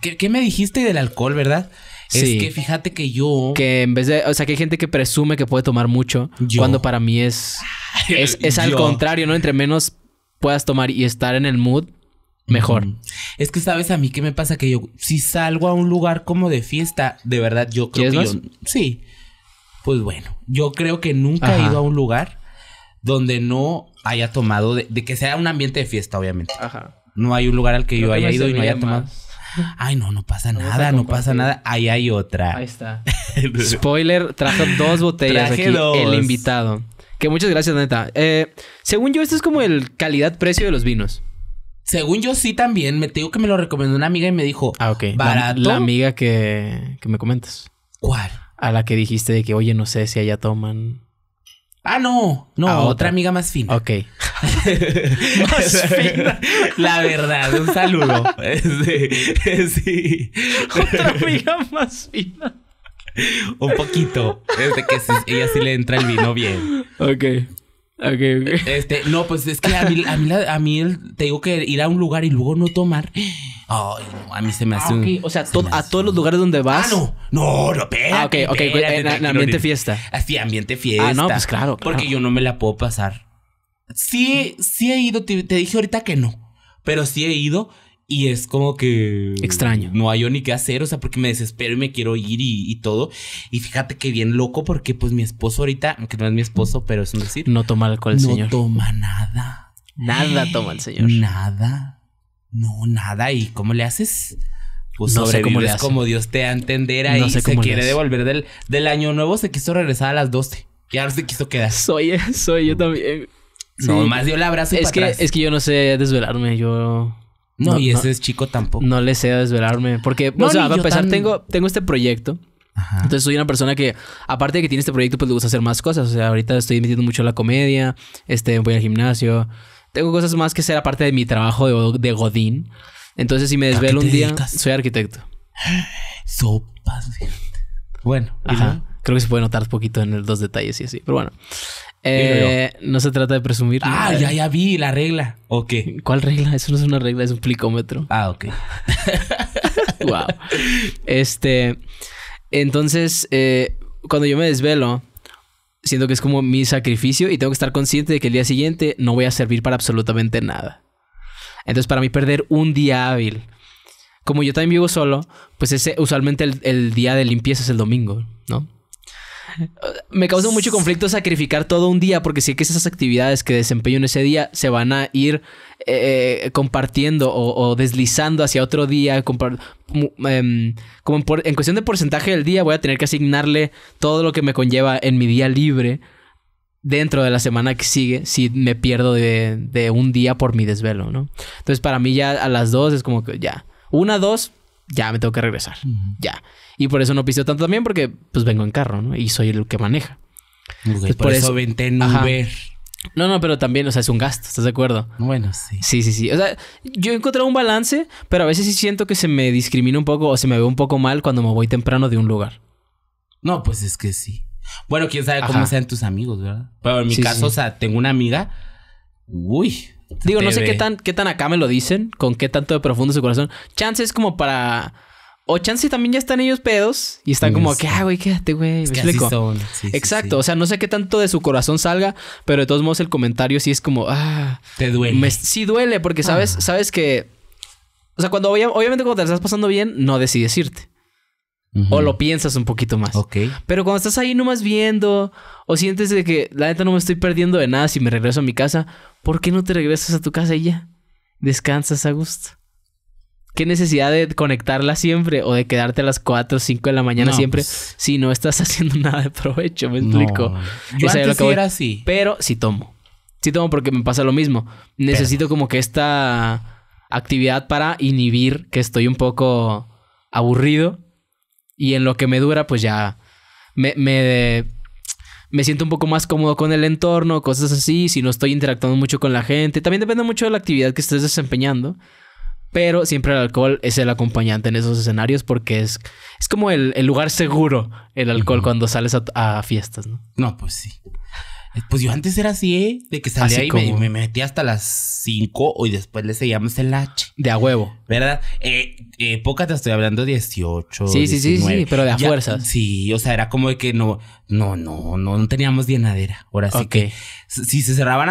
¿Qué, me dijiste del alcohol, verdad? Sí. Es que fíjate que yo. Que en vez de. O sea, que hay gente que presume que puede tomar mucho. Cuando para mí es. Es, al contrario, ¿no? Entre menos puedas tomar y estar en el mood, mejor. Es que sabes a mí qué me pasa que yo. Si salgo a un lugar como de fiesta, de verdad yo creo que. Yo, sí. Pues bueno, yo creo que nunca he ido a un lugar donde no haya tomado. De, que sea un ambiente de fiesta, obviamente. Ajá. No hay un lugar al que yo haya ido y no haya tomado. Ay, no, no pasa nada, no pasa nada. Ahí hay otra. Ahí está. Spoiler, trajo dos botellas aquí. El invitado. Que muchas gracias, neta. Eh, según yo, esto es como el calidad-precio de los vinos. Según yo, sí también. Me tengo que me lo recomendó una amiga y me dijo. Ah, ok. Barato. La, la amiga que, que me comentas. ¿Cuál? A la que dijiste de que, oye, no sé si allá toman. Ah, no, no, otra. amiga más fina. Ok. más fina. La verdad, un saludo. sí, sí. Otra amiga más fina. un poquito. de que ella sí le entra el vino bien. Ok. Okay, Este, no, pues es que a mí, a mí, te digo que ir a un lugar y luego no tomar Ay, no, a mí se me ah, hace. o sea, a todos los lugares donde vas. Ah, no. No, no, ah, ok, ok. en, ambiente fiesta. Así, ambiente fiesta. Ah, no, pues claro, Porque yo no me la puedo pasar. Sí, sí he ido. Te, dije ahorita que no. Pero sí he ido. Y es como que... Extraño. No hay yo ni qué hacer, o sea, porque me desespero y me quiero ir y, todo. Y fíjate que bien loco porque pues mi esposo ahorita, aunque no es mi esposo, pero es un decir... No toma alcohol, señor. No toma nada. Nada toma el señor. Nada. No, nada. ¿Y cómo le haces? Pues no sé cómo le como Dios te entenderá no y se quiere devolver del, del año nuevo. Se quiso regresar a las 12. Y ahora se quiso quedar. Soy, eh, soy yo también. No, más dio el abrazo. Es, que, es que yo no sé desvelarme. Yo. No, y ese es chico tampoco. No le sé desvelarme. Porque, o sea, a pesar, tengo, tengo este proyecto. Entonces soy una persona que, aparte de que tiene este proyecto, pues le gusta hacer más cosas. O sea, ahorita estoy metiendo mucho en la comedia, este, voy al gimnasio, tengo cosas más que ser aparte de mi trabajo de, Godín. Entonces, si me desvelo un día, soy arquitecto. Sopas. Bueno, creo que se puede notar un poquito en los detalles y así. Pero bueno. Eh, no se trata de presumir. Ah, eh, ya, ya vi la regla. Ok. ¿Cuál regla? Eso no es una regla, es un plicómetro. Ah, ok. wow. Este. Entonces, eh, cuando yo me desvelo, siento que es como mi sacrificio y tengo que estar consciente de que el día siguiente no voy a servir para absolutamente nada. Entonces, para mí perder un día hábil, como yo también vivo solo, pues ese usualmente el, día de limpieza es el domingo, ¿no? Me causa mucho conflicto sacrificar todo un día porque sé que esas actividades que desempeño en ese día se van a ir eh, compartiendo o, deslizando hacia otro día. Em, como en cuestión de porcentaje del día voy a tener que asignarle todo lo que me conlleva en mi día libre dentro de la semana que sigue si me pierdo de, un día por mi desvelo, ¿no? Entonces para mí ya a las dos es como que ya, una, dos, ya me tengo que regresar, ya. Y por eso no piso tanto también porque pues vengo en carro, ¿no? Y soy el que maneja. por, eso, eso vente en no, no, pero también, o sea, es un gasto, ¿estás de acuerdo? Bueno, sí. Sí, sí, sí. O sea, yo he encontrado un balance, pero a veces sí siento que se me discrimina un poco o se me ve un poco mal cuando me voy temprano de un lugar. No, pues es que sí. Bueno, quién sabe cómo sean tus amigos, ¿verdad? Pero en mi caso, o sea, tengo una amiga. Uy. Digo, no sé qué tan, qué tan acá me lo dicen, con qué tanto de profundo su corazón. Chance es como para o chance también ya están ellos pedos y están como, que, ah, güey, quédate, güey. Exacto, o sea, no sé qué tanto de su corazón salga, pero de todos modos el comentario sí es como, ah. Te duele. sí duele, porque sabes, ah. sabes que. O sea, cuando obviamente cuando te estás pasando bien, no decides irte. O lo piensas un poquito más. Ok. Pero cuando estás ahí nomás viendo, o sientes de que la neta no me estoy perdiendo de nada si me regreso a mi casa, ¿por qué no te regresas a tu casa y ya? Descansas a gusto qué necesidad de conectarla siempre o de quedarte a las 4 o 5 de la mañana siempre pues. si no estás haciendo nada de provecho, me explico. Yo o lo que era así. Pero sí tomo. Sí tomo porque me pasa lo mismo. Necesito como que esta actividad para inhibir que estoy un poco aburrido y en lo que me dura pues ya me, me, me siento un poco más cómodo con el entorno, cosas así, si no estoy interactuando mucho con la gente. También depende mucho de la actividad que estés desempeñando. Pero siempre el alcohol es el acompañante en esos escenarios porque es, es como el, lugar seguro, el alcohol, cuando sales a, fiestas, ¿no? No, pues sí. Eh, pues yo antes era así, ¿eh? De que salía y me, metía hasta las 5 y después le seguíamos el H. De a huevo. ¿Verdad? Eh, época eh, te estoy hablando 18. Sí, sí, sí, sí, pero de a fuerza. Sí, o sea, era como de que no, no, no, no, no teníamos llenadera. Ahora sí que si se cerraban